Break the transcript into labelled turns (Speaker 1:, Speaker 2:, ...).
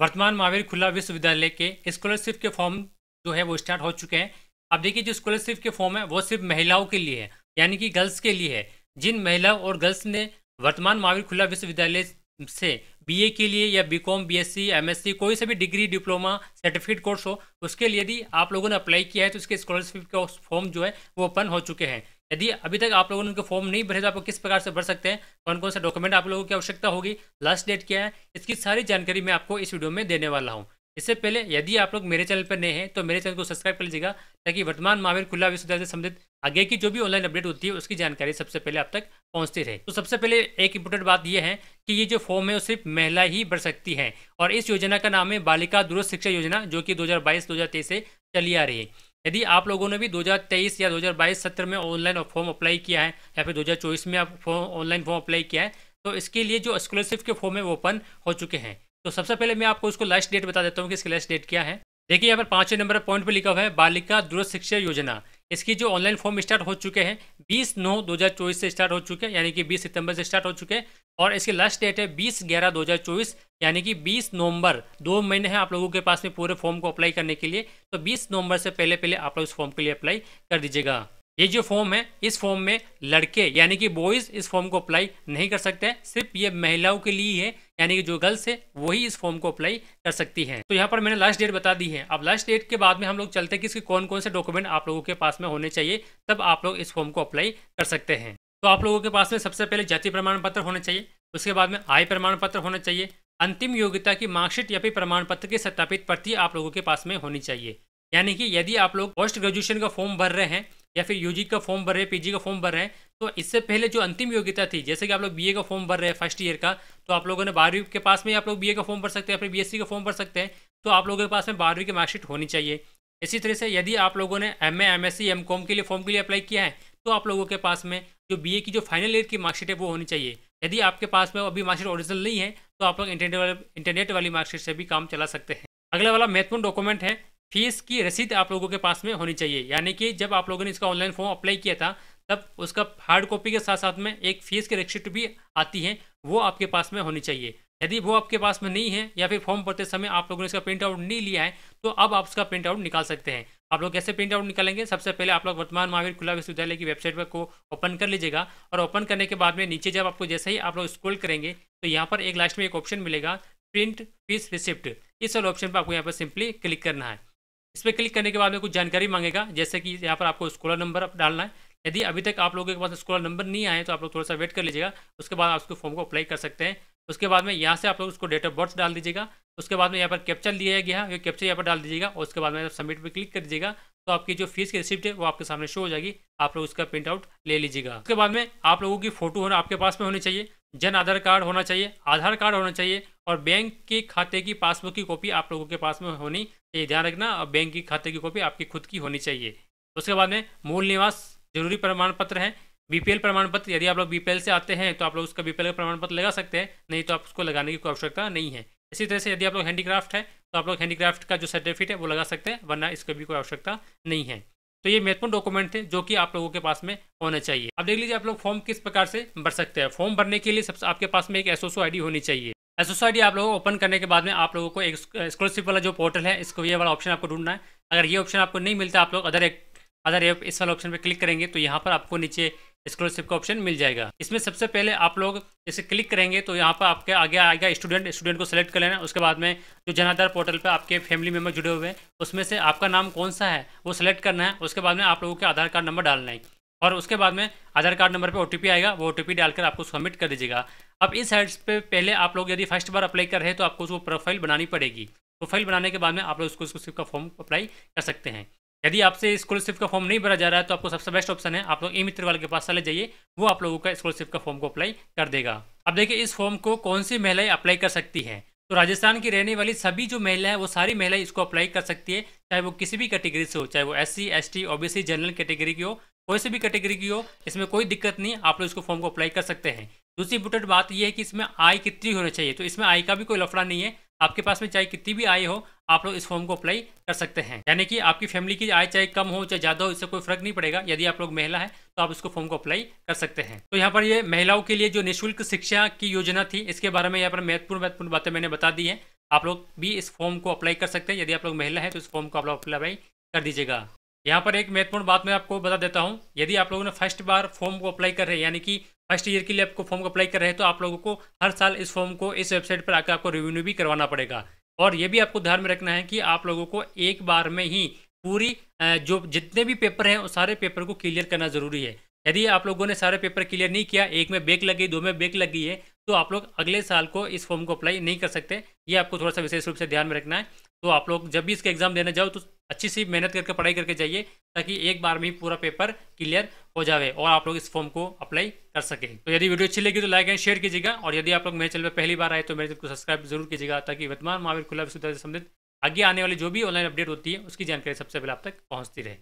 Speaker 1: वर्तमान महावीर खुला विश्वविद्यालय के स्कॉलरशिप के फॉर्म जो है वो स्टार्ट हो चुके हैं अब देखिए जो स्कॉलरशिप के फॉर्म है वो सिर्फ महिलाओं के लिए है यानी कि गर्ल्स के लिए है जिन महिलाओं और गर्ल्स ने वर्तमान महावीर खुला विश्वविद्यालय से बीए के लिए या बीकॉम बीएससी एमएससी कोई सा भी डिग्री डिप्लोमा सर्टिफिकेट कोर्स हो उसके लिए यदि आप लोगों ने अप्लाई किया है तो उसके स्कॉलरशिप का फॉर्म जो है वो ओपन हो चुके हैं यदि अभी तक आप लोगों ने उनके फॉर्म नहीं भरे तो आप किस प्रकार से भर सकते हैं कौन कौन सा डॉक्यूमेंट आप लोगों की आवश्यकता होगी लास्ट डेट क्या है इसकी सारी जानकारी मैं आपको इस वीडियो में देने वाला हूँ इससे पहले यदि आप लोग मेरे चैनल पर नए हैं तो मेरे चैनल को सब्सक्राइब कर लीजिएगा ताकि वर्तमान महावीर खुला विश्वविद्यालय से संबंधित आगे की जो भी ऑनलाइन अपडेट होती है उसकी जानकारी सबसे पहले आप तक पहुंचती रहे तो सबसे पहले एक इम्पोर्टेंट बात यह है कि ये जो फॉर्म है वो सिर्फ महिला ही भर सकती है और इस योजना का नाम है बालिका दूरस्थ शिक्षा योजना जो कि दो हजार से चली आ रही है यदि आप लोगों ने भी 2023 या 2022 सत्र में ऑनलाइन फॉर्म अप्लाई किया है या फिर 2024 में आप फॉर्म ऑनलाइन फॉर्म अप्लाई किया है तो इसके लिए जो स्कॉलरशिप के फॉर्म है वो ओपन हो चुके हैं तो सबसे पहले मैं आपको इसको लास्ट डेट बता देता हूँ कि इसकी लास्ट डेट क्या है देखिए यहाँ पर पांचवें नंबर पॉइंट पर लिखा हुआ है बालिका दूरस्थ शिक्षा योजना इसकी जो ऑनलाइन फॉर्म स्टार्ट हो चुके हैं बीस नौ दो हज़ार चौबीस से स्टार्ट हो चुके हैं यानी कि बीस सितंबर से स्टार्ट हो चुके हैं और इसकी लास्ट डेट है बीस ग्यारह दो हज़ार चौबीस यानी कि बीस नवंबर दो महीने हैं आप लोगों के पास में पूरे फॉर्म को अप्लाई करने के लिए तो बीस नवंबर से पहले पहले आप लोग इस फॉर्म के लिए अप्लाई कर दीजिएगा ये जो फॉर्म है इस फॉर्म में लड़के यानी कि बॉयज़ इस फॉर्म को अप्लाई नहीं कर सकते हैं सिर्फ ये महिलाओं के लिए है यानी कि जो गर्ल्स है वही इस फॉर्म को अप्लाई कर सकती हैं तो यहाँ पर मैंने लास्ट डेट बता दी है अब लास्ट डेट के बाद में हम लोग चलते हैं कि इसके कौन कौन से डॉक्यूमेंट आप लोगों के पास में होने चाहिए तब आप लोग इस फॉर्म को अप्लाई कर सकते हैं तो आप लोगों के पास में सबसे पहले जाति प्रमाण पत्र होना चाहिए उसके बाद में आय प्रमाण पत्र होना चाहिए अंतिम योग्यता की मार्कशीट या फिर प्रमाण पत्र की सत्यापित प्रति आप लोगों के पास में होनी चाहिए यानी कि यदि आप लोग पोस्ट ग्रेजुएशन का फॉर्म भर रहे हैं या फिर यूजी का फॉर्म भर रहे हैं पीजी का फॉर्म भर रहे हैं तो इससे पहले जो अंतिम योग्यता थी जैसे कि आप लोग बीए का फॉर्म भर रहे हैं फर्स्ट ईयर का तो आप लोगों ने बारहवीं के पास में आप लोग बीए का फॉर्म भर सकते हैं या फिर बीएससी का फॉर्म भर सकते हैं तो आप लोगों के पास में बारहवीं की मार्कशीट होनी चाहिए इसी तरह से यदि आप लोगों ने M A M S C M com के लिए फॉर्म के लिए अप्लाई किया है तो आप लोगों के पास में जो बी की जो फाइनल ईयर की मार्कशीट है वो होनी चाहिए यदि आपके पास में अभी मार्कशीट ओरिजिनल नहीं है तो आप लोग इंटरनेट वाले इंटरनेट वाली मार्कशीट से भी काम चला सकते हैं अगला वाला महत्वपूर्ण डॉक्यूमेंट है फीस की रसीद आप लोगों के पास में होनी चाहिए यानी कि जब आप लोगों ने इसका ऑनलाइन फॉर्म अप्लाई किया था तब उसका हार्ड कॉपी के साथ साथ में एक फीस की रिक्शिट भी आती है वो आपके पास में होनी चाहिए यदि वो आपके पास में नहीं है या फिर फॉर्म भरते समय आप लोगों ने इसका प्रिंट आउट नहीं लिया है तो अब आप उसका प्रिंट आउट निकाल सकते हैं आप लोग कैसे प्रिंट आउट निकालेंगे सबसे पहले आप लोग वर्तमान महावीर खुला विश्वविद्यालय की वेबसाइट पर को ओपन कर लीजिएगा और ओपन करने के बाद में नीचे जब आपको जैसे ही आप लोग स्क्रॉल करेंगे तो यहाँ पर एक लास्ट में एक ऑप्शन मिलेगा प्रिंट फीस रिसिप्ट इस वाले ऑप्शन पर आपको यहाँ पर सिंपली क्लिक करना है इस पर क्लिक करने के बाद में कुछ जानकारी मांगेगा जैसे कि यहाँ पर आपको स्कूलर नंबर डालना है यदि अभी तक आप लोगों के पास स्कूलर नंबर नहीं आए तो आप लोग थोड़ा सा वेट कर लीजिएगा उसके बाद आप उसके फॉर्म को अप्लाई कर सकते हैं उसके बाद में यहाँ से आप लोग उसको डेट ऑफ बर्थ डाल दीजिएगा उसके बाद में यहाँ पर कैप्चर लिया गया है ये कैप्चर यहाँ पर डाल दीजिएगा और उसके बाद में सबमिट पर क्लिक कर दीजिएगा तो आपकी जो फीस की रिसिप्ट है वो आपके सामने शो हो जाएगी आप लोग उसका प्रिंट आउट ले लीजिएगा उसके बाद में आप लोगों की फोटो होना आपके पास में होनी चाहिए जन आधार कार्ड होना चाहिए आधार कार्ड होना चाहिए और बैंक के खाते की पासबुक की कॉपी आप लोगों के पास में होनी चाहिए ध्यान रखना और बैंक की खाते की कॉपी आपकी खुद की होनी चाहिए उसके बाद में मूल निवास जरूरी प्रमाण पत्र है बीपीएल प्रमाण पत्र यदि आप लोग बीपीएल से आते हैं तो आप लोग उसका बीपीएल का प्रमाण पत्र लगा सकते हैं नहीं तो आप उसको लगाने की कोई आवश्यकता नहीं है इसी तरह से यदि आप लोग हैंडीक्राफ्ट है तो आप लोग हैंडीक्राफ्ट का जो सर्टिफिकेट है वो लगा सकते हैं वरना इसकी भी कोई आवश्यकता नहीं है तो ये महत्वपूर्ण डॉक्यूमेंट थे जो कि आप लोगों के पास में होने चाहिए अब देख लीजिए आप लोग फॉर्म किस प्रकार से भर सकते हैं फॉर्म भरने के लिए सबसे आपके पास में एक एसओसो आईडी होनी चाहिए एसओसो आईडी आप लोगों ओपन करने के बाद में आप लोगों को एक स्कॉलरशिप वाला जो पोर्टल है इसको ये वाला ऑप्शन आपको ढूंढना है अगर ये ऑप्शन आपको नहीं मिलता आप लोग अदर एक अदर एप इस वाले ऑप्शन पर क्लिक करेंगे तो यहाँ पर आपको नीचे स्कॉलरशिप का ऑप्शन मिल जाएगा इसमें सबसे पहले आप लोग इसे क्लिक करेंगे तो यहाँ पर आपके आगे आएगा स्टूडेंट स्टूडेंट को सेलेक्ट कर लेना उसके बाद में जो जनाधार पोर्टल पर आपके फैमिली मेम्बर जुड़े हुए हैं उसमें से आपका नाम कौन सा है वो सेलेक्ट करना है उसके बाद में आप लोगों के आधार कार्ड नंबर डालना है और उसके बाद में आधार कार्ड नंबर पे ओ आएगा वो ओ डालकर आपको सबमिट कर दीजिएगा अब इस साइड पे पहले आप लोग यदि फर्स्ट बार अप्लाई कर रहे हैं तो आपको उसको प्रोफाइल बनानी पड़ेगी प्रोफाइल तो बनाने के बाद में आप लोग उसको उसको का फॉर्म अप्लाई कर सकते हैं यदि आपसे स्कॉलरशिप का फॉर्म नहीं भरा जा रहा है तो आपको सबसे बेस्ट ऑप्शन है आप लोग ई मित्र वाले के पास चले जाइए वो आप लोगों का स्कॉलरशिप का फॉर्म को अप्लाई कर देगा अब देखिए इस फॉर्म को कौन सी महिलाएं अप्लाई कर सकती हैं तो राजस्थान की रहने वाली सभी जो महिला है वो सारी महिलाएं इसको अप्लाई कर सकती है चाहे वो किसी भी कैटेगरी से हो चाहे वो S C S T OBC general category की हो कोई से भी कैटेगरी की हो इसमें कोई दिक्कत नहीं आप लोग इसको फॉर्म को अप्लाई कर सकते हैं दूसरी इंपोर्टेंट बात यह है कि इसमें आय कितनी होनी चाहिए तो इसमें आय का भी कोई लफड़ा नहीं है आपके पास में चाहे कितनी भी आय हो आप लोग इस फॉर्म को अप्लाई कर सकते हैं यानी कि आपकी फैमिली की आय चाहे कम हो चाहे ज़्यादा हो इससे कोई फर्क नहीं पड़ेगा यदि आप लोग महिला है तो आप इसको फॉर्म को अप्लाई कर सकते हैं तो यहाँ पर ये महिलाओं के लिए जो निःशुल्क शिक्षा की योजना थी इसके बारे में यहाँ पर महत्वपूर्ण महत्वपूर्ण बातें मैंने बता दी है आप लोग भी इस फॉर्म को अप्लाई कर सकते हैं यदि आप लोग महिला है तो इस फॉर्म को आप लोग अप्लाई कर दीजिएगा यहाँ पर एक महत्वपूर्ण बात मैं आपको बता देता हूँ यदि आप लोगों ने फर्स्ट बार फॉर्म को अप्लाई कर रहे हैं यानी कि फर्स्ट ईयर के लिए आपको फॉर्म को अप्लाई कर रहे हैं तो आप लोगों को हर साल इस फॉर्म को इस वेबसाइट पर आकर आपको रिव्यू भी करवाना पड़ेगा और ये भी आपको ध्यान में रखना है कि आप लोगों को एक बार में ही पूरी जो जितने भी पेपर हैं उस सारे पेपर को क्लियर करना ज़रूरी है यदि आप लोगों ने सारे पेपर क्लियर नहीं किया एक में बेक लगी दो में बेक लगी है तो आप लोग अगले साल को इस फॉर्म को अप्लाई नहीं कर सकते ये आपको थोड़ा सा विशेष रूप से ध्यान में रखना है तो आप लोग जब भी इसके एग्जाम देने जाओ तो अच्छी सी मेहनत करके पढ़ाई करके जाइए ताकि एक बार में ही पूरा पेपर क्लियर हो जाए और आप लोग इस फॉर्म को अप्लाई कर सके तो यदि वीडियो अच्छी लगी तो लाइक एंड शेयर कीजिएगा और यदि आप लोग मेरे चैनल पर पहली बार आए तो मेरे चैनल को सब्सक्राइब जरूर कीजिएगा ताकि वर्तमान महावीर खुला विश्वविद्यालय से संबंधित आगे आने वाली जो भी ऑनलाइन अपडेट होती है उसकी जानकारी सबसे पहले आप तक पहुंचती रहे